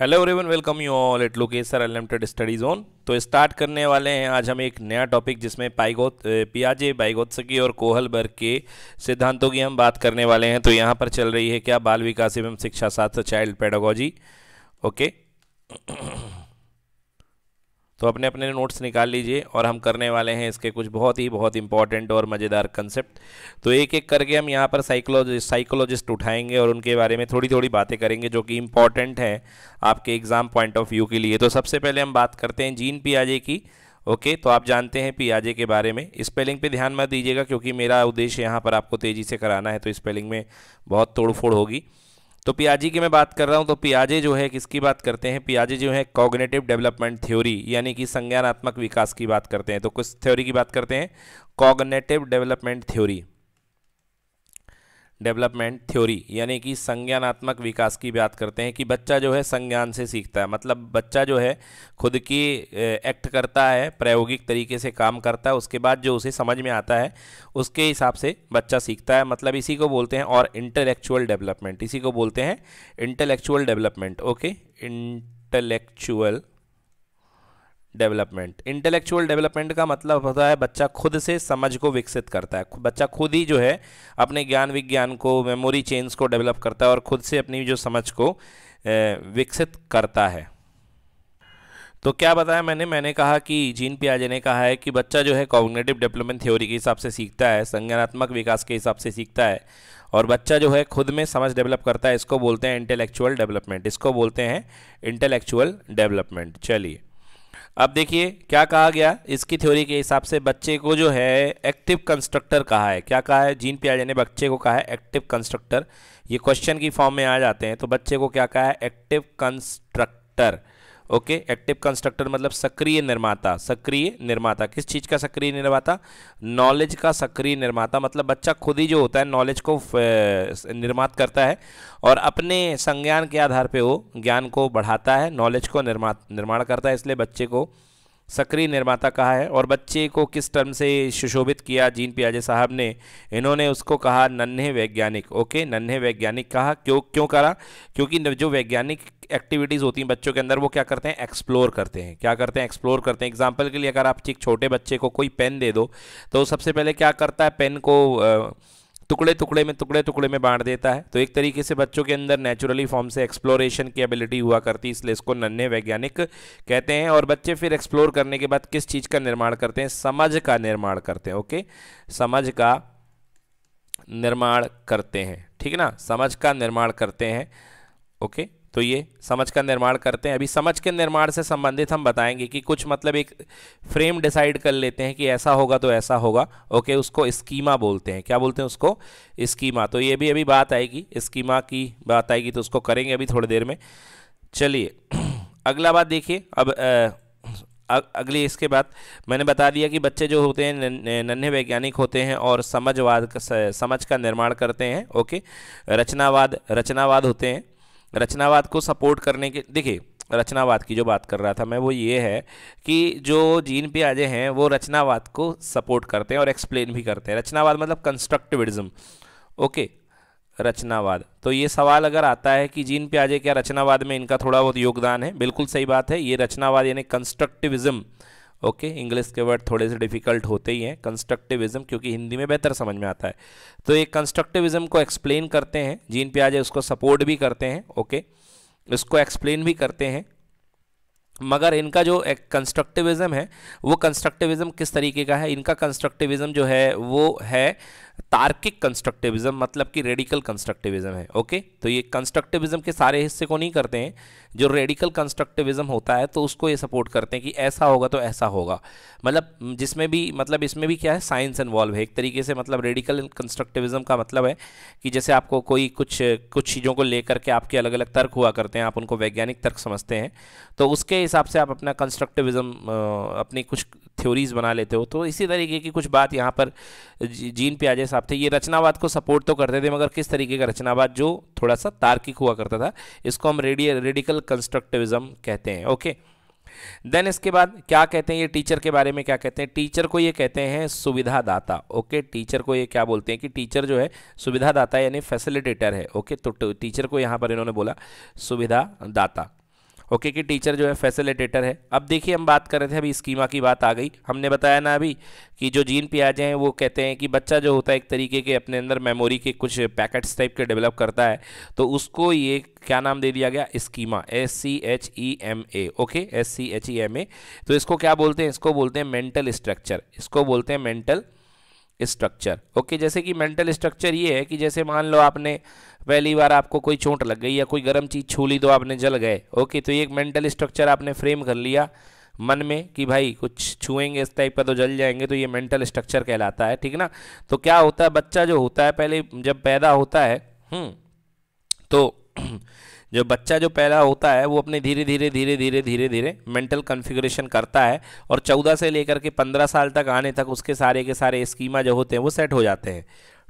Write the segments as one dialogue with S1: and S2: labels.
S1: Hello everyone welcome you all it लोकेसर unlimited studies on तो start करने वाले हैं आज हम एक नया टॉपिक जिसमें पाइगोत पियाजे बाइगोत्सकी और कोहलबर्ग के सिद्धांतों की हम बात करने वाले हैं तो यहाँ पर चल रही है क्या बाल विकास एवं शिक्षा शास्त्र चाइल्ड पेडोगोजी ओके तो अपने अपने नोट्स निकाल लीजिए और हम करने वाले हैं इसके कुछ बहुत ही बहुत इंपॉर्टेंट और मज़ेदार कंसेप्ट तो एक एक करके हम यहाँ पर साइकोलॉजिस्ट साइकोलॉजिस्ट उठाएंगे और उनके बारे में थोड़ी थोड़ी बातें करेंगे जो कि इंपॉर्टेंट है आपके एग्ज़ाम पॉइंट ऑफ व्यू के लिए तो सबसे पहले हम बात करते हैं जीन पियाजे की ओके तो आप जानते हैं पियाजे के बारे में स्पेलिंग पर ध्यान मत दीजिएगा क्योंकि मेरा उद्देश्य यहाँ पर आपको तेज़ी से कराना है तो स्पेलिंग में बहुत तोड़फोड़ होगी तो पियाजी की मैं बात कर रहा हूँ तो पियाजे जो है किसकी बात करते हैं पियाजे जो है कॉग्नेटिव डेवलपमेंट थ्योरी यानी कि संज्ञानात्मक विकास की बात करते हैं तो किस थ्योरी की बात करते हैं cognitive development theory development theory यानी कि संज्ञानात्मक विकास की बात करते हैं कि बच्चा जो है संज्ञान से सीखता है मतलब बच्चा जो है खुद की एक्ट करता है प्रायोगिक तरीके से काम करता है उसके बाद जो उसे समझ में आता है उसके हिसाब से बच्चा सीखता है मतलब इसी को बोलते हैं और इंटेलेक्चुअल डेवलपमेंट इसी को बोलते हैं intellectual development okay intellectual development intellectual development का मतलब होता है बच्चा खुद से समझ को विकसित करता है बच्चा खुद ही जो है अपने ज्ञान विज्ञान को मेमोरी चेंज को डेवलप करता है और खुद से अपनी जो समझ को विकसित करता है तो क्या बताया मैंने मैंने कहा कि जीन पियाजे ने कहा है कि बच्चा जो है कॉग्नेटिव डेवलपमेंट थ्योरी के हिसाब से सीखता है संज्ञानात्मक विकास के हिसाब से सीखता है और बच्चा जो है खुद में समझ डेवलप करता है इसको बोलते हैं इंटेलेक्चुअल डेवलपमेंट इसको बोलते हैं इंटेलेक्चुअल डेवलपमेंट चलिए अब देखिए क्या कहा गया इसकी थ्योरी के हिसाब से बच्चे को जो है एक्टिव कंस्ट्रक्टर कहा है क्या कहा है जीन पियाजे ने बच्चे को कहा है एक्टिव कंस्ट्रक्टर ये क्वेश्चन की फॉर्म में आ जाते हैं तो बच्चे को क्या कहा है active constructor okay active constructor मतलब सक्रिय निर्माता सक्रिय निर्माता किस चीज़ का सक्रिय निर्माता नॉलेज का सक्रिय निर्माता मतलब बच्चा खुद ही जो होता है नॉलेज को निर्मात करता है और अपने संज्ञान के आधार पर वो ज्ञान को बढ़ाता है नॉलेज को निर्मात निर्माण करता है इसलिए बच्चे को सक्रिय निर्माता कहा है और बच्चे को किस टर्म से सुशोभित किया जीन पियाजे साहब ने इन्होंने उसको कहा नन्हे वैज्ञानिक ओके नन्हे वैज्ञानिक कहा क्यों क्यों करा क्योंकि जो वैज्ञानिक एक्टिविटीज़ होती हैं बच्चों के अंदर वो क्या करते हैं एक्सप्लोर करते हैं क्या करते हैं एक्सप्लोर करते हैं एग्जाम्पल के लिए अगर आप एक छोटे बच्चे को कोई पेन दे दो तो सबसे पहले क्या करता है पेन को टुकड़े टुकड़े में टुकड़े टुकड़े में बांट देता है तो एक तरीके से बच्चों के अंदर नेचुरली फॉर्म से एक्सप्लोरेशन की एबिलिटी हुआ करती है इसलिए इसको नन्हे वैज्ञानिक कहते हैं और बच्चे फिर एक्सप्लोर करने के बाद किस चीज़ का निर्माण करते हैं समझ का निर्माण करते हैं ओके समझ का निर्माण करते हैं ठीक है ना समझ का निर्माण करते हैं ओके तो ये समझ का निर्माण करते हैं अभी समझ के निर्माण से संबंधित हम बताएंगे कि कुछ मतलब एक फ्रेम डिसाइड कर लेते हैं कि ऐसा होगा तो ऐसा होगा ओके उसको स्कीमा बोलते हैं क्या बोलते हैं उसको स्कीमा तो ये भी अभी बात आएगी स्कीमा की बात आएगी तो उसको करेंगे अभी थोड़ी देर में चलिए अगला बात देखिए अब आ, अगली इसके बाद मैंने बता दिया कि बच्चे जो होते हैं नन्हे वैज्ञानिक होते हैं और समझवाद समझ का निर्माण करते हैं ओके रचनावाद रचनावाद होते हैं रचनावाद को सपोर्ट करने के देखिए रचनावाद की जो बात कर रहा था मैं वो ये है कि जो जीन प्याजे हैं वो रचनावाद को सपोर्ट करते हैं और एक्सप्लेन भी करते हैं रचनावाद मतलब कंस्ट्रक्टिविज्म ओके रचनावाद तो ये सवाल अगर आता है कि जीन प्याजे क्या रचनावाद में इनका थोड़ा बहुत योगदान है बिल्कुल सही बात है ये रचनावाद यानी कंस्ट्रक्टिविज्म ओके okay, इंग्लिश के वर्ड थोड़े से डिफ़िकल्ट होते ही हैं कंस्ट्रक्टिविज्म क्योंकि हिंदी में बेहतर समझ में आता है तो ये कंस्ट्रक्टिविज्म को एक्सप्लेन करते हैं जीन जाए उसको सपोर्ट भी करते हैं ओके okay, इसको एक्सप्लेन भी करते हैं मगर इनका जो एक कंस्ट्रक्टिविज्म है वो कंस्ट्रक्टिविज्म किस तरीके का है इनका कंस्ट्रक्टिविज्म जो है वो है तार्किक कंस्ट्रक्टिविज्म मतलब कि रेडिकल कंस्ट्रक्टिविज्म है ओके तो ये कंस्ट्रक्टिविज्म के सारे हिस्से को नहीं करते हैं जो रेडिकल कंस्ट्रक्टिविज्म होता है तो उसको ये सपोर्ट करते हैं कि ऐसा होगा तो ऐसा होगा मतलब जिसमें भी मतलब इसमें भी क्या है साइंस इन्वॉल्व है एक तरीके से मतलब रेडिकल कंस्ट्रक्टिविज्म का मतलब है कि जैसे आपको कोई कुछ कुछ चीज़ों को लेकर के आपके अलग अलग तर्क हुआ करते हैं आप उनको वैज्ञानिक तर्क समझते हैं तो उसके हिसाब से आप अपना कंस्ट्रक्टिविज्म अपनी कुछ थ्योरीज बना लेते हो तो इसी तरीके की कुछ बात यहाँ पर जीन प्याजे साहब थे ये रचनावाद को सपोर्ट तो करते थे मगर किस तरीके का रचनावाद जो थोड़ा सा तार्किक हुआ करता था इसको हम रेडियल रेडिकल कंस्ट्रक्टिविज्म कहते हैं ओके देन इसके बाद क्या कहते हैं ये टीचर के बारे में क्या कहते हैं टीचर को ये कहते हैं सुविधादाता ओके टीचर को ये क्या बोलते हैं कि टीचर जो है सुविधादाता यानी फैसिलिटेटर है ओके तो टीचर को यहाँ पर इन्होंने बोला सुविधादाता ओके कि टीचर जो है फैसिलिटेटर है अब देखिए हम बात कर रहे थे अभी स्कीमा की बात आ गई हमने बताया ना अभी कि जो जीन पियाजे हैं वो कहते हैं कि बच्चा जो होता है एक तरीके के अपने अंदर मेमोरी के कुछ पैकेट्स टाइप के डेवलप करता है तो उसको ये क्या नाम दे दिया गया schema S C H E M A okay S C H E M A तो इसको क्या बोलते हैं इसको बोलते हैं मेंटल स्ट्रक्चर इसको बोलते हैं मेंटल स्ट्रक्चर ओके जैसे कि मेंटल स्ट्रक्चर ये है कि जैसे मान लो आपने पहली बार आपको कोई चोट लग गई या कोई गर्म चीज़ छू ली तो आपने जल गए ओके तो ये एक मेंटल स्ट्रक्चर आपने फ्रेम कर लिया मन में कि भाई कुछ छुएंगे इस टाइप का तो जल जाएंगे तो ये मेंटल स्ट्रक्चर कहलाता है ठीक ना तो क्या होता है बच्चा जो होता है पहले जब पैदा होता है हम्म, तो जो बच्चा जो पैदा होता है वो अपने धीरे धीरे धीरे धीरे धीरे धीरे मेंटल कॉन्फ़िगरेशन करता है और चौदह से लेकर के पंद्रह साल तक आने तक उसके सारे के सारे स्कीमा जो होते हैं वो सेट हो जाते हैं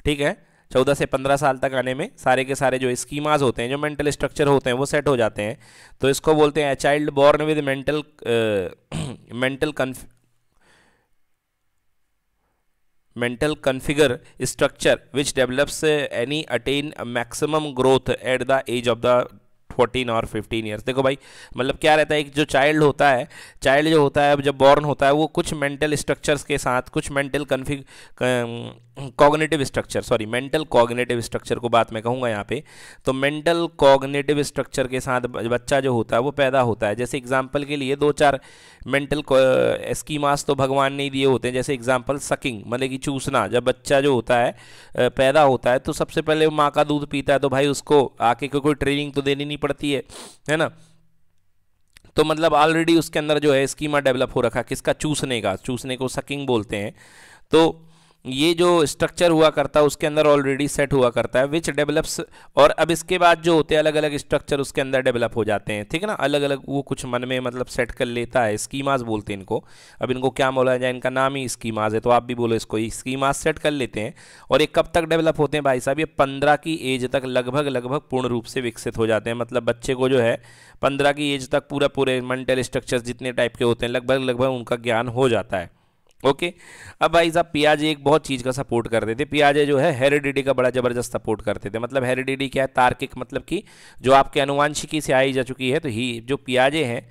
S1: ठीक है चौदह से पंद्रह साल तक आने में सारे के सारे जो स्कीमाज होते हैं जो मेंटल स्ट्रक्चर होते हैं वो सेट हो जाते हैं तो इसको बोलते हैं child born with mental mental mental configure structure which develops any attain maximum growth at the age of the fourteen और फिफ्टीन ईयर्स देखो भाई मतलब क्या रहता है एक जो चाइल्ड होता है चाइल्ड जो होता है जब बॉर्न होता है वो कुछ मेंटल स्ट्रक्चर्स के साथ कुछ mental config cognitive structure sorry mental cognitive structure को बात मैं कहूँगा यहाँ पे तो मेंटल कॉग्नेटिव स्ट्रक्चर के साथ बच्चा जो होता है वो पैदा होता है जैसे एग्जाम्पल के लिए दो चार मेंटल स्कीमास तो भगवान ने दिए होते हैं जैसे एग्जाम्पल सकिंग मतलब कि चूसना जब बच्चा जो होता है पैदा होता है तो सबसे पहले माँ का दूध पीता है तो भाई उसको आके को कोई ट्रेनिंग तो देनी नहीं पड़ती है है ना तो मतलब ऑलरेडी उसके अंदर जो है स्कीमा डेवलप हो रखा किसका चूसने का चूसने को सकिंग बोलते हैं तो ये जो स्ट्रक्चर हुआ करता है उसके अंदर ऑलरेडी सेट हुआ करता है विच डेवलप्स और अब इसके बाद जो होते हैं अलग अलग स्ट्रक्चर उसके अंदर डेवलप हो जाते हैं ठीक है ना अलग अलग वो कुछ मन में मतलब सेट कर लेता है स्कीमाज बोलते हैं इनको अब इनको क्या बोला जाए इनका नाम ही स्कीमाज है तो आप भी बोलो इसको स्कीमाज सेट कर लेते हैं और ये कब तक डेवलप होते हैं भाई साहब ये पंद्रह की एज तक लगभग लगभग पूर्ण रूप से विकसित हो जाते हैं मतलब बच्चे को जो है पंद्रह की एज तक पूरा पूरे मेंटल स्ट्रक्चर जितने टाइप के होते हैं लगभग लगभग उनका ज्ञान हो जाता है ओके अब भाई साहब पियाजे एक बहुत चीज़ का सपोर्ट करते थे पियाजे जो है हेरिडिटी का बड़ा ज़बरदस्त सपोर्ट करते थे मतलब हेरिडिटी क्या है तार्किक मतलब कि जो आपके अनुवांशिकी से आई जा चुकी है तो ही जो पियाजे हैं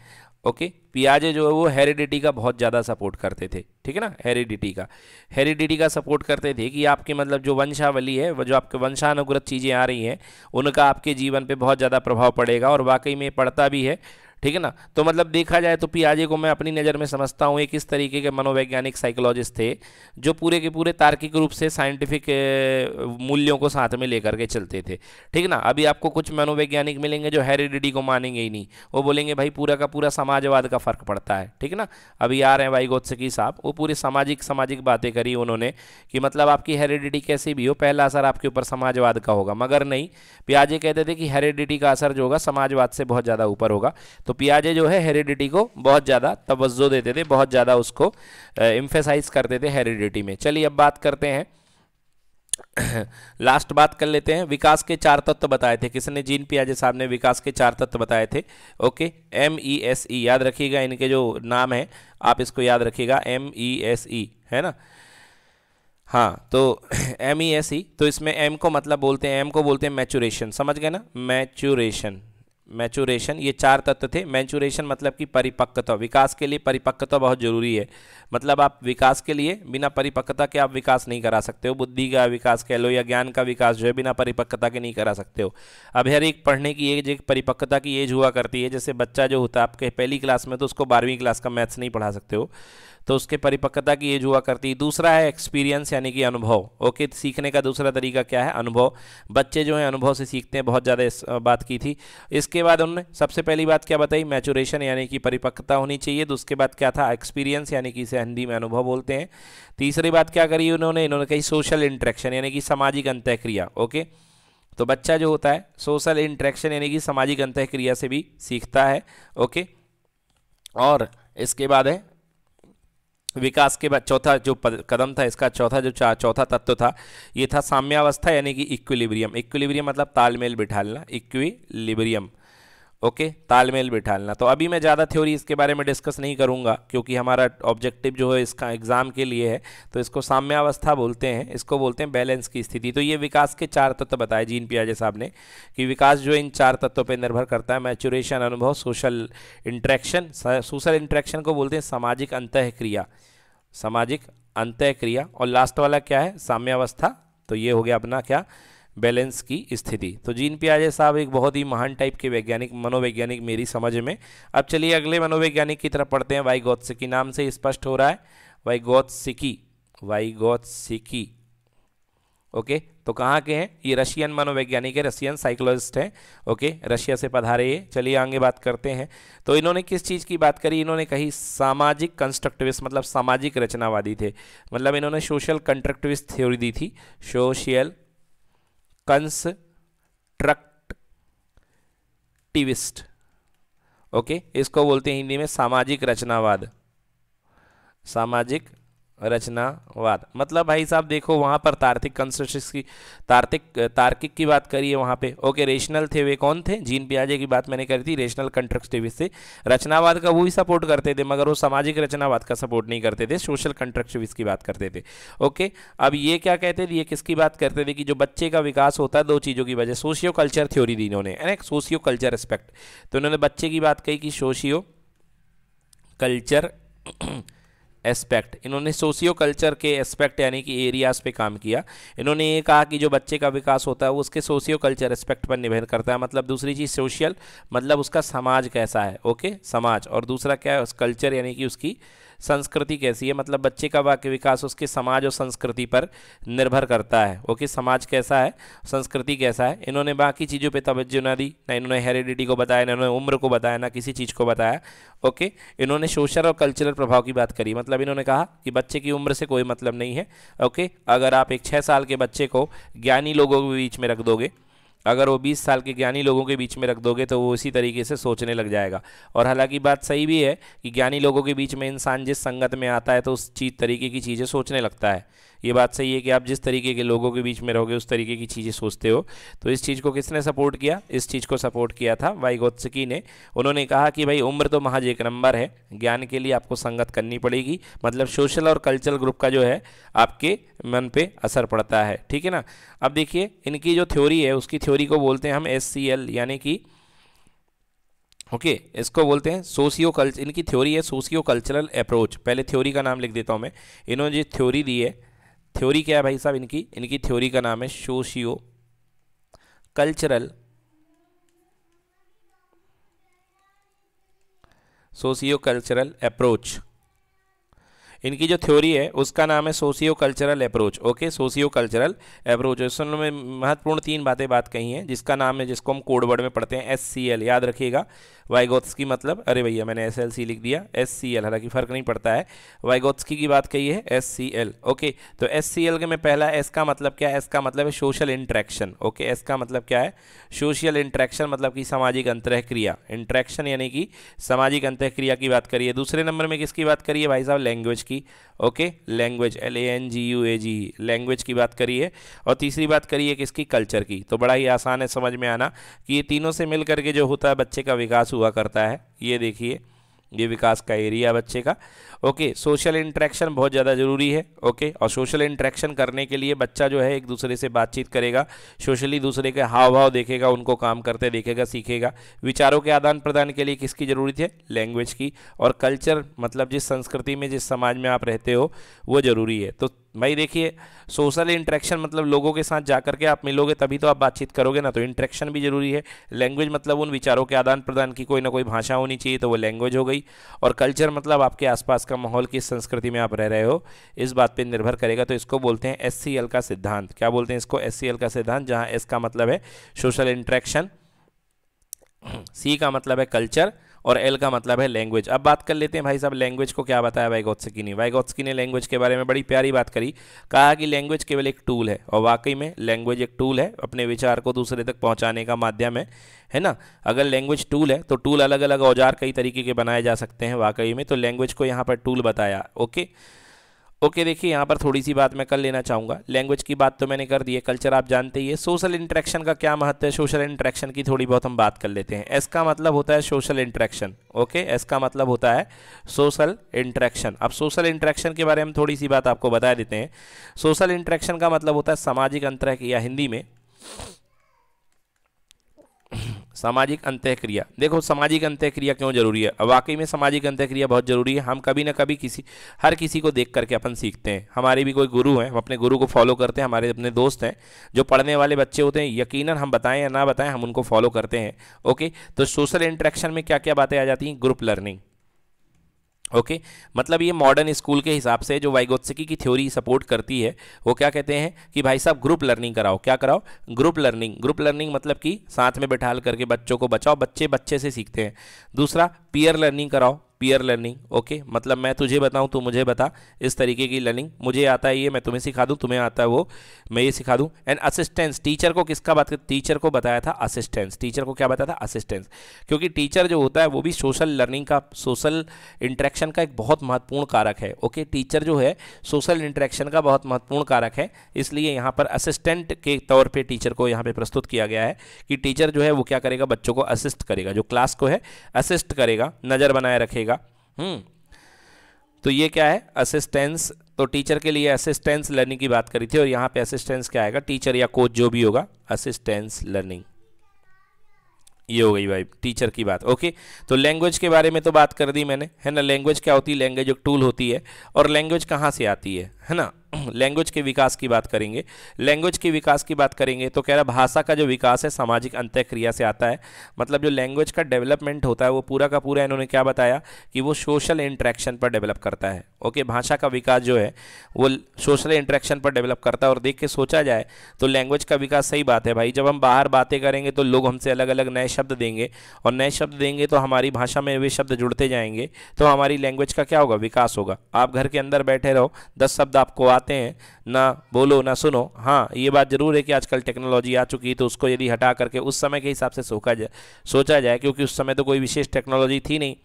S1: ओके पियाजे जो है वो हेरिडिटी का बहुत ज़्यादा सपोर्ट करते थे ठीक है ना हेरिडिटी का हेरिडिटी का सपोर्ट करते थे कि आपके मतलब जो वंशावली है वो जो आपके वंशानुग्रत चीज़ें आ रही हैं उनका आपके जीवन पे बहुत ज़्यादा प्रभाव पड़ेगा और वाकई में पड़ता भी है ठीक है ना तो मतलब देखा जाए तो पियाजे को मैं अपनी नज़र में समझता हूँ एक इस तरीके के मनोवैज्ञानिक साइकोलॉजिस्ट थे जो पूरे के पूरे तार्किक रूप से साइंटिफिक मूल्यों को साथ में लेकर के चलते थे ठीक है ना अभी आपको कुछ मनोवैज्ञानिक मिलेंगे जो हेरिडिटी को मानेंगे ही नहीं वो बोलेंगे भाई पूरा का पूरा समाजवाद का फ़र्क पड़ता है ठीक है ना अभी आ रहे हैं भाई गोत्सकी साहब वो पूरे सामाजिक सामाजिक बातें करी उन्होंने कि मतलब आपकी हेरिडिटी कैसी भी हो पहला असर आपके ऊपर समाजवाद का होगा मगर नहीं पियाजे कहते थे कि हेरिडिटी का असर जो होगा समाजवाद से बहुत ज़्यादा ऊपर होगा तो पियाजे जो है हेरिडिटी को बहुत ज़्यादा तवज्जो देते थे बहुत ज़्यादा उसको इम्फेसाइज करते थे हेरिडिटी में चलिए अब बात करते हैं लास्ट बात कर लेते हैं विकास के चार तत्व बताए थे किसने जीन पियाजे साहब ने विकास के चार तत्व बताए थे okay M E S E याद रखिएगा इनके जो नाम है आप इसको याद रखिएगा एम ई एस ई है ना हाँ तो एम ई एस ई तो इसमें एम को मतलब बोलते हैं एम को बोलते हैं मैचुरेशन समझ गए ना मैचुरेशन मैचुरेशन ये चार तत्व थे मैचुरेशन मतलब कि परिपक्वता विकास के लिए परिपक्वता बहुत जरूरी है मतलब आप विकास के लिए बिना परिपक्वता के आप विकास नहीं करा सकते हो बुद्धि का विकास कह लो या ज्ञान का विकास जो है बिना परिपक्वता के नहीं करा सकते हो अब हर एक पढ़ने की एज एक परिपक्वता की एज हुआ करती है जैसे बच्चा जो होता है आपके पहली क्लास में तो उसको बारहवीं क्लास का मैथ्स नहीं पढ़ा सकते हो तो उसके परिपक्वता की एज हुआ करती है दूसरा है एक्सपीरियंस यानी कि अनुभव ओके सीखने का दूसरा तरीका क्या है अनुभव बच्चे जो हैं अनुभव से सीखते हैं बहुत ज़्यादा इस बात की थी इसके बाद उन्होंने सबसे पहली बात क्या बताई मैचुरेशन यानी कि परिपक्वता होनी चाहिए तो उसके बाद क्या था एक्सपीरियंस यानी कि इसे हिंदी में अनुभव बोलते हैं तीसरी बात क्या करी उन्होंने इन्होंने कही सोशल इंट्रैक्शन यानी कि सामाजिक अंत्यक्रिया ओके तो बच्चा जो होता है सोशल इंट्रैक्शन यानी कि सामाजिक अंत्यक्रिया क्रिया से भी सीखता है ओके और इसके बाद है विकास के बाद चौथा जो कदम था इसका चौथा जो चौथा तत्व था ये था साम्यावस्था यानी कि इक्विलिब्रियम इक्विलिब्रियम मतलब तालमेल बिठालना इक्विलिब्रियम ओके तालमेल बिठालना तो अभी मैं ज़्यादा थ्योरी इसके बारे में डिस्कस नहीं करूँगा क्योंकि हमारा ऑब्जेक्टिव जो है इसका एग्ज़ाम के लिए है तो इसको साम्यावस्था बोलते हैं इसको बोलते हैं बैलेंस की स्थिति तो ये विकास के चार तत्व बताए जीन पियाजे साहब ने कि विकास जो है इन चार तत्वों पर निर्भर करता है मैचुरेशन अनुभव सोशल इंट्रैक्शन सोशल इंट्रैक्शन को बोलते हैं सामाजिक अंतः क्रिया सामाजिक अंत क्रिया और लास्ट वाला क्या है साम्यावस्था तो ये हो गया अपना क्या बैलेंस की स्थिति तो जीन पियाजे साहब एक बहुत ही महान टाइप के वैज्ञानिक मनोवैज्ञानिक मेरी समझ में अब चलिए अगले मनोवैज्ञानिक की तरफ पढ़ते हैं वाई गौत्सिकी नाम से स्पष्ट हो रहा है Vygotsky Vygotsky okay तो कहाँ के हैं ये रशियन मनोवैज्ञानिक है रशियन साइकोलॉजिस्ट हैं ओके रशिया से पधारे ये चलिए आगे बात करते हैं तो इन्होंने किस चीज़ की बात करी इन्होंने कही सामाजिक कंस्ट्रक्टिविस्ट मतलब सामाजिक रचनावादी थे मतलब इन्होंने सोशल कंस्ट्रक्टिविस्ट थ्योरी दी थी सोशियल कंस्ट्रक्टिविस्ट ओके इसको बोलते हैं हिंदी में सामाजिक रचनावाद सामाजिक रचनावाद मतलब भाई साहब देखो वहाँ पर तार्किक कंस्ट्रक्शन की तार्किक तार्किक की बात करिए वहाँ पे ओके रेशनल थे वे कौन थे जीन पियाजे की बात मैंने करी थी रेशनल कंट्रक्टिविस थे रचनावाद का वो ही सपोर्ट करते थे मगर वो सामाजिक रचनावाद का सपोर्ट नहीं करते थे सोशल कंट्रक्टिविस की बात करते थे ओके अब ये क्या कहते थे ये किसकी बात करते थे कि जो बच्चे का विकास होता है दो चीज़ों की वजह सोशियो कल्चर थ्योरी दी इन्होंने है ना सोशियो कल्चर रिस्पेक्ट तो उन्होंने बच्चे की बात कही कि सोशियो कल्चर एस्पेक्ट इन्होंने सोशियो कल्चर के एस्पेक्ट यानी कि एरियाज़ पे काम किया इन्होंने ये कहा कि जो बच्चे का विकास होता है वो उसके सोशियो कल्चर एस्पेक्ट पर निर्भर करता है मतलब दूसरी चीज़ सोशल मतलब उसका समाज कैसा है ओके समाज और दूसरा क्या है उस कल्चर यानी कि उसकी संस्कृति कैसी है मतलब बच्चे का वाक्य विकास उसके समाज और संस्कृति पर निर्भर करता है ओके समाज कैसा है संस्कृति कैसा है इन्होंने बाकी चीज़ों पर तवज्जो ना दी ना इन्होंने हेरिडिटी को बताया ना इन्होंने उम्र को बताया ना किसी चीज़ को बताया ओके इन्होंने सोशल और कल्चरल प्रभाव की बात करी मतलब इन्होंने कहा कि बच्चे की उम्र से कोई मतलब नहीं है ओके अगर आप एक छः साल के बच्चे को ज्ञानी लोगों के बीच में रख दोगे अगर वो 20 साल के ज्ञानी लोगों के बीच में रख दोगे तो वो इसी तरीके से सोचने लग जाएगा और हालांकि बात सही भी है कि ज्ञानी लोगों के बीच में इंसान जिस संगत में आता है तो उस चीज तरीके की चीज़ें सोचने लगता है ये बात सही है कि आप जिस तरीके के लोगों के बीच में रहोगे उस तरीके की चीज़ें सोचते हो तो इस चीज़ को किसने सपोर्ट किया इस चीज़ को सपोर्ट किया था वाई गोत्सकी ने उन्होंने कहा कि भाई उम्र तो महज एक नंबर है ज्ञान के लिए आपको संगत करनी पड़ेगी मतलब सोशल और कल्चरल ग्रुप का जो है आपके मन पे असर पड़ता है ठीक है ना अब देखिए इनकी जो थ्योरी है उसकी थ्योरी को बोलते हैं हम एस सी एल यानी कि ओके okay, इसको बोलते हैं सोशियो कल्चर इनकी थ्योरी है सोशियो कल्चरल अप्रोच पहले थ्योरी का नाम लिख देता हूँ मैं इन्होंने जो थ्योरी दी है थ्योरी क्या है भाई साहब इनकी इनकी थ्योरी का नाम है socio cultural socio cultural approach इनकी जो थ्योरी है उसका नाम है socio cultural approach okay socio cultural approach उसमें महत्वपूर्ण तीन बातें बात कही हैं जिसका नाम है जिसको हम कोडवर्ड में पढ़ते हैं एस सी एल याद रखिएगा वाइगोत्स की मतलब अरे भैया मैंने एस एल सी लिख दिया एस सी एल हालांकि फ़र्क नहीं पड़ता है वाइगोत्सकी की बात कही है एस सी एल ओके तो एस सी एल के में पहला एस का मतलब क्या है एस का मतलब है सोशल इंट्रैक्शन ओके एस का मतलब क्या है सोशल इंट्रैक्शन मतलब कि सामाजिक अंतरह क्रिया इंट्रैक्शन यानी कि सामाजिक अंतः क्रिया की बात करिए दूसरे नंबर में किसकी बात करिए भाई साहब लैंग्वेज की की okay language L A N G U A G language की बात करिए और तीसरी बात करिए किसकी कल्चर की तो बड़ा ही आसान है समझ में आना कि ये तीनों से मिल करके जो होता है बच्चे का विकास हुआ करता है ये देखिए ये विकास का एरिया बच्चे का ओके सोशल इंट्रैक्शन बहुत ज़्यादा ज़रूरी है ओके और सोशल इंट्रैक्शन करने के लिए बच्चा जो है एक दूसरे से बातचीत करेगा सोशली दूसरे के हाव भाव देखेगा उनको काम करते देखेगा सीखेगा विचारों के आदान प्रदान के लिए किसकी ज़रूरत है लैंग्वेज की और कल्चर मतलब जिस संस्कृति में जिस समाज में आप रहते हो वो ज़रूरी है तो भाई देखिए सोशल इंट्रैक्शन मतलब लोगों के साथ जा करके आप मिलोगे तभी तो आप बातचीत करोगे ना तो इंट्रैक्शन भी जरूरी है लैंग्वेज मतलब उन विचारों के आदान प्रदान की कोई ना कोई भाषा होनी चाहिए तो वो लैंग्वेज हो गई और कल्चर मतलब आपके आसपास का माहौल किस संस्कृति में आप रह रहे हो इस बात पर निर्भर करेगा तो इसको बोलते हैं एस का सिद्धांत क्या बोलते हैं इसको एस का सिद्धांत जहाँ एस का मतलब है सोशल इंट्रैक्शन सी का मतलब है कल्चर और एल का मतलब है लैंग्वेज अब बात कर लेते हैं भाई साहब लैंग्वेज को क्या बताया वाइगोत्सकी ने वाइगोत्सकी ने लैंग्वेज के बारे में बड़ी प्यारी बात करी कहा कि लैंग्वेज केवल एक टूल है और वाकई में लैंग्वेज एक टूल है अपने विचार को दूसरे तक पहुँचाने का माध्यम है है ना अगर लैंग्वेज टूल है तो टूल अलग अलग औजार कई तरीके के बनाए जा सकते हैं वाकई में तो लैंग्वेज को यहाँ पर टूल बताया ओके okay? ओके देखिए यहाँ पर थोड़ी सी बात मैं कर लेना चाहूँगा लैंग्वेज की बात तो मैंने कर दी है कल्चर आप जानते ही है सोशल इंट्रैक्शन का क्या महत्व है सोशल इंट्रैक्शन की थोड़ी बहुत हम बात कर लेते हैं एस का मतलब होता है सोशल इंट्रैक्शन ओके एस का मतलब होता है सोशल इंट्रैक्शन अब सोशल इंट्रैक्शन के बारे में थोड़ी सी बात आपको बता देते हैं सोशल इंट्रैक्शन का मतलब होता है सामाजिक अंतर या हिंदी में सामाजिक अंत्यक्रिया देखो सामाजिक अंत्यक्रिया क्यों जरूरी है वाकई में सामाजिक अंत्यक्रिया बहुत जरूरी है हम कभी ना कभी किसी हर किसी को देख करके अपन सीखते हैं हमारे भी कोई गुरु हैं हम अपने गुरु को फॉलो करते हैं हमारे अपने दोस्त हैं जो पढ़ने वाले बच्चे होते हैं यकीन हम बताएं या ना बताएं हम उनको फॉलो करते हैं ओके तो सोशल इंट्रैक्शन में क्या क्या बातें आ जाती हैं ग्रुप लर्निंग ओके okay? मतलब ये मॉडर्न स्कूल के हिसाब से जो वाइगोत्सिकी की थ्योरी सपोर्ट करती है वो क्या कहते हैं कि भाई साहब ग्रुप लर्निंग कराओ क्या कराओ ग्रुप लर्निंग ग्रुप लर्निंग मतलब कि साथ में बैठाल करके बच्चों को बचाओ बच्चे बच्चे से सीखते हैं दूसरा पीयर लर्निंग कराओ पीयर लर्निंग ओके मतलब मैं तुझे बताऊं तू मुझे बता इस तरीके की लर्निंग मुझे आता है ये मैं तुम्हें सिखा दूँ तुम्हें आता है वो मैं ये सिखा दूँ एंड असिस्टेंस टीचर को किसका बात कर टीचर को बताया था असिस्टेंस टीचर को क्या बताया था असिस्टेंस क्योंकि टीचर जो होता है वो भी सोशल लर्निंग का सोशल इंट्रैक्शन का एक बहुत महत्वपूर्ण कारक है ओके टीचर जो है सोशल इंट्रैक्शन का बहुत महत्वपूर्ण कारक है इसलिए यहाँ पर असिस्टेंट के तौर पर टीचर को यहाँ पर प्रस्तुत किया गया है कि टीचर जो है वो क्या करेगा बच्चों को असिस्ट करेगा जो क्लास को है असिस्ट करेगा नज़र बनाए रखेगा हम्म। तो ये क्या है असिस्टेंस तो टीचर के लिए असिस्टेंस लर्निंग की बात करी थी और यहां पे असिस्टेंस क्या आएगा टीचर या कोच जो भी होगा असिस्टेंस लर्निंग ये हो गई भाई टीचर की बात ओके तो लैंग्वेज के बारे में तो बात कर दी मैंने है ना लैंग्वेज क्या होती है लैंग्वेज एक टूल होती है और लैंग्वेज कहाँ से आती है है ना लैंग्वेज के विकास की बात करेंगे लैंग्वेज के विकास की बात करेंगे तो कह रहा भाषा का जो विकास है सामाजिक अंत्यक्रिया से आता है मतलब जो लैंग्वेज का डेवलपमेंट होता है वो पूरा का पूरा इन्होंने क्या बताया कि वो सोशल इंट्रैक्शन पर डेवलप करता है ओके भाषा का विकास जो है वो सोशल इंट्रैक्शन पर डेवलप करता है और देख के सोचा जाए तो लैंग्वेज का विकास सही बात है भाई जब हम बाहर बातें करेंगे तो लोग हमसे अलग अलग नए शब्द देंगे और नए शब्द देंगे तो हमारी भाषा में वे शब्द जुड़ते जाएंगे तो हमारी लैंग्वेज का क्या होगा विकास होगा आप घर के अंदर बैठे रहो दस शब्द आपको आते हैं ना बोलो ना सुनो हाँ ये बात ज़रूर है कि आजकल टेक्नोलॉजी आ चुकी है तो उसको यदि हटा करके उस समय के हिसाब से सोखा जाए सोचा जाए क्योंकि उस समय तो कोई विशेष टेक्नोलॉजी थी नहीं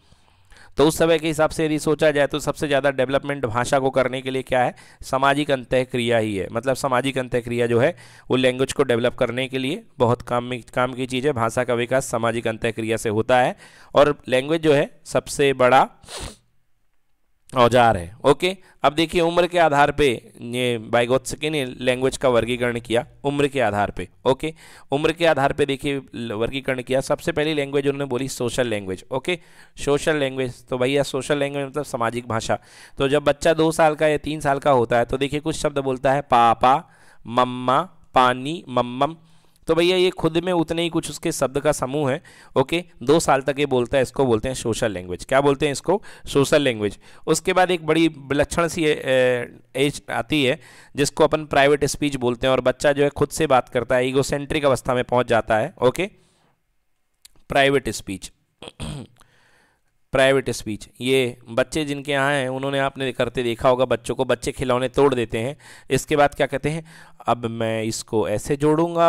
S1: तो उस समय के हिसाब से यदि सोचा जाए तो सबसे ज़्यादा डेवलपमेंट भाषा को करने के लिए क्या है सामाजिक अंतः क्रिया ही है मतलब सामाजिक अंत्यक्रिया जो है वो लैंग्वेज को डेवलप करने के लिए बहुत काम में काम की चीज़ है भाषा का विकास सामाजिक अंत्यक्रिया से होता है और लैंग्वेज जो है सबसे बड़ा औजार है ओके अब देखिए उम्र के आधार पे ये बाइगोत्सकी ने लैंग्वेज का वर्गीकरण किया उम्र के आधार पे ओके उम्र के आधार पे देखिए वर्गीकरण किया सबसे पहली लैंग्वेज उन्होंने बोली social language okay social language तो भैया सोशल लैंग्वेज मतलब सामाजिक भाषा तो जब बच्चा दो साल का या तीन साल का होता है तो देखिए कुछ शब्द बोलता है पापा मम्मा पानी मम्मम तो भैया ये खुद में उतने ही कुछ उसके शब्द का समूह है ओके दो साल तक ये बोलता है इसको बोलते हैं सोशल लैंग्वेज क्या बोलते हैं इसको सोशल लैंग्वेज उसके बाद एक बड़ी विलक्षण सी एज आती है जिसको अपन प्राइवेट स्पीच बोलते हैं और बच्चा जो है खुद से बात करता है ईगोसेंट्रिक अवस्था में पहुँच जाता है okay private speech private speech ये बच्चे जिनके यहाँ हैं उन्होंने आपने करते देखा होगा बच्चों को बच्चे खिलौने तोड़ देते हैं इसके बाद क्या कहते हैं अब मैं इसको ऐसे जोड़ूंगा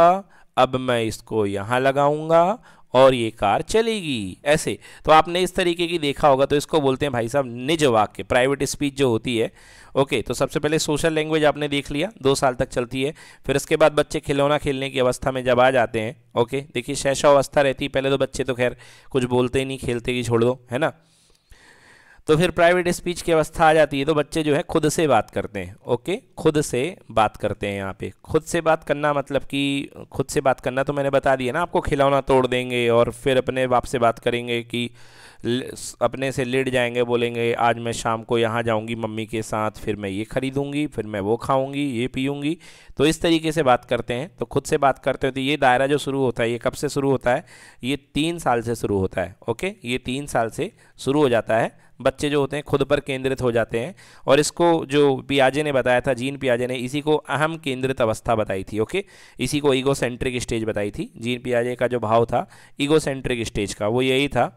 S1: अब मैं इसको यहाँ लगाऊंगा और ये कार चलेगी ऐसे तो आपने इस तरीके की देखा होगा तो इसको बोलते हैं भाई साहब निज वाक्य प्राइवेट स्पीच जो होती है ओके तो सबसे पहले सोशल लैंग्वेज आपने देख लिया दो साल तक चलती है फिर इसके बाद बच्चे खिलौना खेलने की अवस्था में जब आ जाते हैं ओके देखिए शैशव अवस्था रहती है पहले तो बच्चे तो खैर कुछ बोलते ही नहीं खेलते ही छोड़ दो है ना तो फिर प्राइवेट स्पीच की अवस्था आ जाती है तो बच्चे जो है खुद से बात करते हैं ओके खुद से बात करते हैं यहाँ पे खुद से बात करना मतलब कि खुद से बात करना तो मैंने बता दिया ना आपको खिलौना तोड़ देंगे और फिर अपने बाप से बात करेंगे कि अपने से लेट जाएंगे बोलेंगे आज मैं शाम को यहाँ जाऊँगी मम्मी के साथ फिर मैं ये खरीदूँगी फिर मैं वो खाऊँगी ये पीऊँगी तो इस तरीके से बात करते हैं तो खुद से बात करते हैं तो ये दायरा जो शुरू होता है ये कब से शुरू होता है ये तीन साल से शुरू होता है ओके ये तीन साल से शुरू हो जाता है बच्चे जो होते हैं खुद पर केंद्रित हो जाते हैं और इसको जो पियाजे ने बताया था जीन पियाजे ने इसी को अहम केंद्रित अवस्था बताई थी ओके इसी को ईगोसेंट्रिक स्टेज बताई थी जीन पियाजे का जो भाव था ईगोसेंट्रिक स्टेज का वो यही था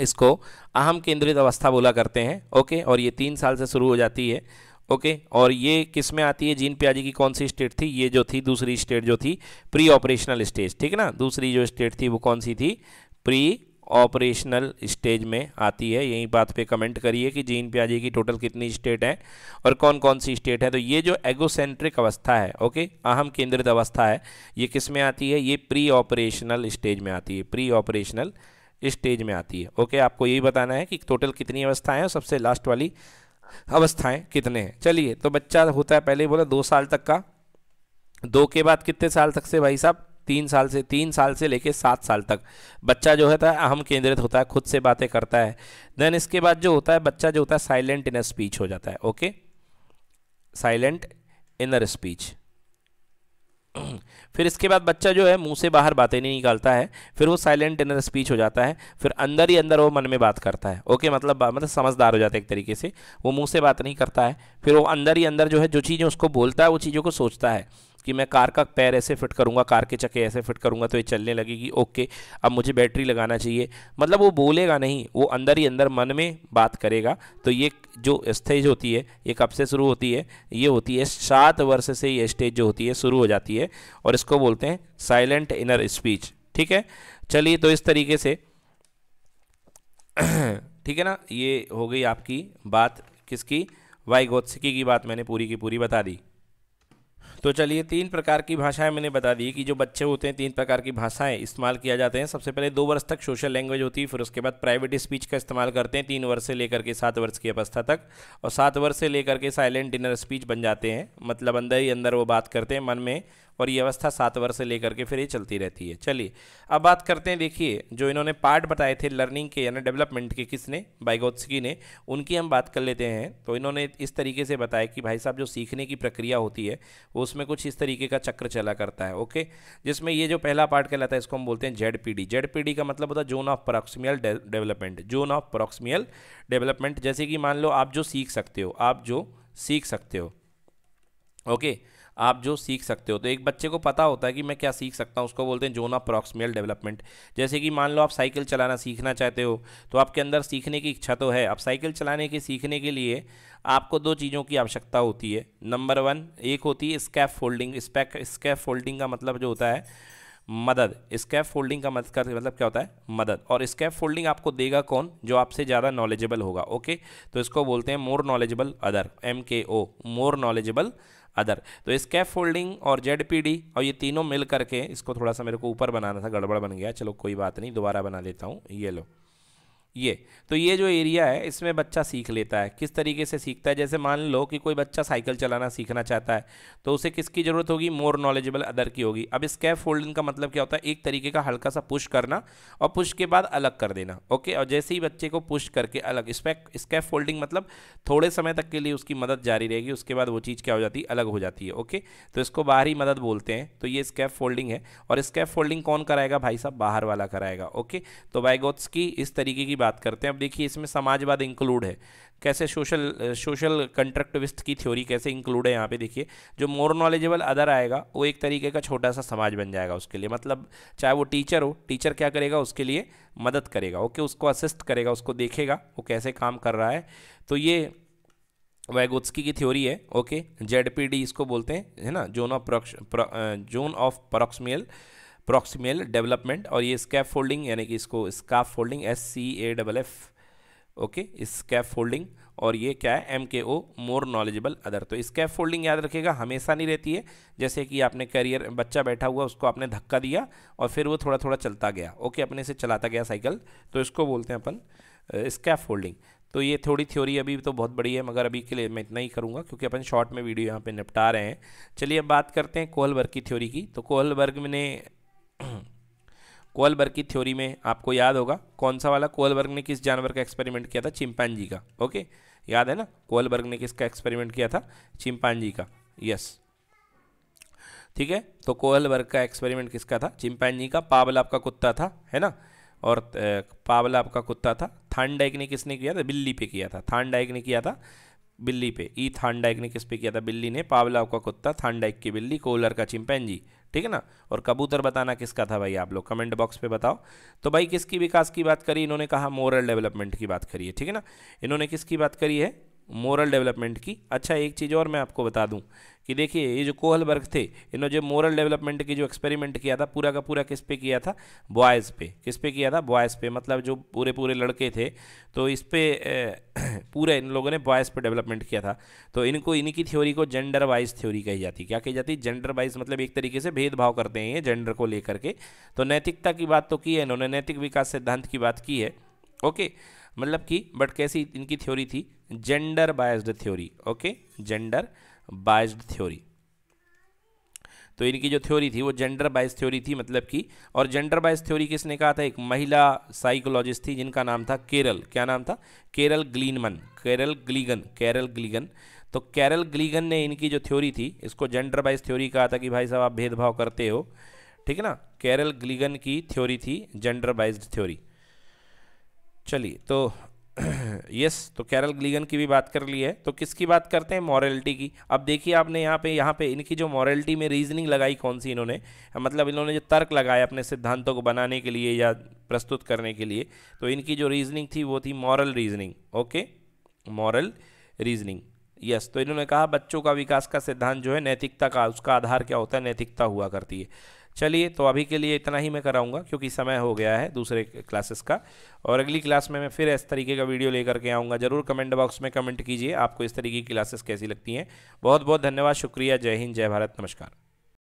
S1: इसको अहम केंद्रित अवस्था बोला करते हैं ओके और ये तीन साल से शुरू हो जाती है ओके और ये किस में आती है जीन प्याजी की कौन सी स्टेट थी ये जो थी दूसरी स्टेट जो थी प्री ऑपरेशनल स्टेज ठीक ना दूसरी जो स्टेट थी वो कौन सी थी प्री ऑपरेशनल स्टेज में आती है यही बात पे कमेंट करिए कि जीन प्याजी की टोटल कितनी स्टेट है और कौन कौन सी स्टेट है तो ये जो एगोसेंट्रिक अवस्था है ओके अहम केंद्रित अवस्था है ये किस में आती है ये प्री ऑपरेशनल स्टेज में आती है प्री ऑपरेशनल स्टेज में आती है ओके आपको यही बताना है कि टोटल कितनी अवस्थाएँ हैं और सबसे लास्ट वाली अवस्थाएँ कितने हैं चलिए तो बच्चा होता है पहले ही बोला दो साल तक का दो के बाद कितने साल तक से भाई साहब तीन साल से तीन साल से लेके सात साल तक बच्चा जो होता है अहम केंद्रित होता है खुद से बातें करता है देन इसके बाद जो होता है बच्चा जो होता है साइलेंट इनर स्पीच हो जाता है ओके साइलेंट इनर स्पीच फिर इसके बाद बच्चा जो है मुंह से बाहर बातें नहीं निकालता है फिर वो साइलेंट इनर स्पीच हो जाता है फिर अंदर ही अंदर वो मन में बात करता है ओके मतलब मतलब समझदार हो जाता है एक तरीके से वो मुंह से बात नहीं करता है फिर वो अंदर ही अंदर जो है जो चीज़ें उसको बोलता है वो चीज़ों को सोचता है कि मैं कार का पैर ऐसे फिट करूँगा कार के चक्के ऐसे फिट करूँगा तो ये चलने लगेगी ओके अब मुझे बैटरी लगाना चाहिए मतलब वो बोलेगा नहीं वो अंदर ही अंदर मन में बात करेगा तो ये जो स्टेज होती है ये कब से शुरू होती है ये होती है सात वर्ष से ये स्टेज जो होती है शुरू हो जाती है और इसको बोलते हैं साइलेंट इनर स्पीच ठीक है चलिए तो इस तरीके से ठीक है ना ये हो गई आपकी बात किसकी वाई गोत्सिकी की बात मैंने पूरी की पूरी बता दी तो चलिए तीन प्रकार की भाषाएं मैंने बता दी कि जो बच्चे होते हैं तीन प्रकार की भाषाएं इस्तेमाल किया जाते हैं सबसे पहले दो वर्ष तक सोशल लैंग्वेज होती है फिर उसके बाद प्राइवेट स्पीच का इस्तेमाल करते हैं तीन वर्ष से लेकर के सात वर्ष की अवस्था तक और सात वर्ष से लेकर के साइलेंट डिनर स्पीच बन जाते हैं मतलब अंदर ही अंदर वो बात करते हैं मन में और ये अवस्था सात वर्ष से लेकर के फिर ये चलती रहती है चलिए अब बात करते हैं देखिए जो इन्होंने पार्ट बताए थे लर्निंग के यानी डेवलपमेंट के किसने बाइगोत्सकी ने उनकी हम बात कर लेते हैं तो इन्होंने इस तरीके से बताया कि भाई साहब जो सीखने की प्रक्रिया होती है वो उसमें कुछ इस तरीके का चक्र चला करता है ओके जिसमें ये जो पहला पार्ट कहलाता है इसको हम बोलते हैं Z P D Z P D का मतलब होता है zone of proximal development zone of proximal development जैसे कि मान लो आप जो सीख सकते हो आप जो सीख सकते हो ओके okay. आप जो सीख सकते हो तो एक बच्चे को पता होता है कि मैं क्या सीख सकता हूँ उसको बोलते हैं जोन ऑफ प्रॉक्सिमल डेवलपमेंट जैसे कि मान लो आप साइकिल चलाना सीखना चाहते हो तो आपके अंदर सीखने की इच्छा तो है आप साइकिल चलाने की सीखने के लिए आपको दो चीज़ों की आवश्यकता होती है नंबर वन एक होती है स्कैप फोल्डिंग स्पैक स्कैप फोल्डिंग का मतलब जो होता है मदद स्कैप फोल्डिंग का मतलब मतलब क्या होता है मदद और स्कैप फोल्डिंग आपको देगा कौन जो आपसे ज़्यादा नॉलेजेबल होगा ओके तो इसको बोलते हैं मोर नॉलेजेबल अदर एम के ओ मोर नॉलेजेबल अदर तो स्कैप फोल्डिंग और जेड और ये तीनों मिल करके इसको थोड़ा सा मेरे को ऊपर बनाना था गड़बड़ बन गया चलो कोई बात नहीं दोबारा बना देता हूँ ये लो ये तो ये जो एरिया है इसमें बच्चा सीख लेता है किस तरीके से सीखता है जैसे मान लो कि कोई बच्चा साइकिल चलाना सीखना चाहता है तो उसे किसकी ज़रूरत होगी मोर नॉलेजेबल अदर की होगी अब स्कैप फोल्डिंग का मतलब क्या होता है एक तरीके का हल्का सा पुश करना और पुश के बाद अलग कर देना ओके और जैसे ही बच्चे को पुश करके अलग इसमें स्कैप फोल्डिंग मतलब थोड़े समय तक के लिए उसकी मदद जारी रहेगी उसके बाद वो चीज़ क्या हो जाती है अलग हो जाती है ओके तो इसको बाहरी मदद बोलते हैं तो ये स्कैप फोल्डिंग है और स्कैप फोल्डिंग कौन कराएगा भाई साहब बाहर वाला कराएगा ओके तो बायगोत्स की इस तरीके की बात करते हैं अब देखिए इसमें समाजवाद इंक्लूड है कैसे सोशल सोशल कंट्रक्टिविस्ट की थ्योरी कैसे इंक्लूड है यहाँ पे देखिए जो मोर नॉलेजेबल अदर आएगा वो एक तरीके का छोटा सा समाज बन जाएगा उसके लिए मतलब चाहे वो टीचर हो टीचर क्या करेगा उसके लिए मदद करेगा ओके उसको असिस्ट करेगा उसको देखेगा वो कैसे काम कर रहा है तो ये वैगोत्स्की की थ्योरी है ओके जेड इसको बोलते हैं है ना zone of zone of proximal proximal development और ये स्कैप फोल्डिंग यानी कि इसको scaffolding S C A double F okay scaffolding और ये क्या है एम के ओ मोर नॉलेजेबल अदर तो स्कैप फोल्डिंग याद रखिएगा हमेशा नहीं रहती है जैसे कि आपने करियर बच्चा बैठा हुआ उसको आपने धक्का दिया और फिर वो थोड़ा थोड़ा चलता गया ओके अपने से चलाता गया साइकिल तो इसको बोलते हैं अपन स्कैप फोल्डिंग तो ये थोड़ी थ्योरी अभी तो बहुत बड़ी है मगर अभी के लिए मैं इतना ही करूँगा क्योंकि अपन शॉर्ट में वीडियो यहाँ पे निपटा रहे हैं चलिए अब बात करते हैं कोहलबर्ग की थ्योरी की तो कोहलबर्ग ने कोलबर्ग की थ्योरी में आपको याद होगा कौन सा वाला कोलबर्ग ने किस जानवर का एक्सपेरिमेंट किया था चिंपांजी का ओके याद है ना कोलबर्ग ने किसका एक्सपेरिमेंट किया था चिंपांजी का यस ठीक है तो कोहलबर्ग का एक्सपेरिमेंट किसका था चिंपैनजी का पावलाप आपका कुत्ता था है ना और पावलाप आपका कुत्ता था थानडाइक ने किसने किया था बिल्ली पे किया था थानडाइक ने किया था बिल्ली पे ई थानडाइक ने किस पे किया था बिल्ली ने पावला आपका कुत्ता थानडाइक की बिल्ली कोहलर का चिंपैनजी ठीक है ना और कबूतर बताना किसका था भाई आप लोग कमेंट बॉक्स पे बताओ तो भाई किसकी विकास की बात करी इन्होंने कहा मोरल डेवलपमेंट की बात करी है ठीक है ना इन्होंने किसकी बात करी है मोरल डेवलपमेंट की अच्छा एक चीज़ और मैं आपको बता दूँ कि देखिए ये जो कोहल वर्ग थे इन्होंने जो मोरल डेवलपमेंट की जो एक्सपेरिमेंट किया था पूरा का पूरा किस पे किया था बॉयज़ पे किस पे किया था बॉयज़ पे मतलब जो पूरे पूरे लड़के थे तो इस पे पूरे इन लोगों ने बॉयज़ पे डेवलपमेंट किया था तो इनको इन्हीं की थ्योरी को जेंडर वाइज थ्योरी कही जाती क्या कही जाती जेंडर वाइज मतलब एक तरीके से भेदभाव करते हैं ये जेंडर को लेकर के तो नैतिकता की बात तो की है इन्होंने नैतिक विकास सिद्धांत की बात की है ओके मतलब कि बट कैसी इनकी थ्योरी थी gender biased theory okay gender biased theory तो इनकी जो थ्योरी थी वो जेंडर बाइज थ्योरी थी मतलब कि और जेंडर बाइज थ्योरी किसने कहा था एक महिला साइकोलॉजिस्ट थी जिनका नाम था केरल क्या नाम था केरल ग्लीनमन केरल ग्लीगन केरल ग्लीगन तो केरल ग्लीगन ने इनकी जो थ्योरी थी इसको जेंडर बाइज थ्योरी कहा था कि भाई साहब आप भेदभाव करते हो ठीक है ना केरल ग्लीगन की थ्योरी थी जेंडर बाइज थ्योरी चलिए तो यस तो कैरल ग्लीगन की भी बात कर ली है तो किसकी बात करते हैं मॉरलिटी की अब देखिए आपने यहाँ पे यहाँ पे इनकी जो मॉरलिटी में रीजनिंग लगाई कौन सी इन्होंने मतलब इन्होंने जो तर्क लगाया अपने सिद्धांतों को बनाने के लिए या प्रस्तुत करने के लिए तो इनकी जो रीजनिंग थी वो थी moral reasoning okay moral reasoning yes तो इन्होंने कहा बच्चों का विकास का सिद्धांत जो है नैतिकता का उसका आधार क्या होता है नैतिकता हुआ करती है चलिए तो अभी के लिए इतना ही मैं कराऊंगा क्योंकि समय हो गया है दूसरे क्लासेस का और अगली क्लास में मैं फिर इस तरीके का वीडियो लेकर के आऊँगा ज़रूर कमेंट बॉक्स में कमेंट कीजिए आपको इस तरीके की क्लासेस कैसी लगती हैं बहुत बहुत धन्यवाद शुक्रिया जय हिंद जय भारत नमस्कार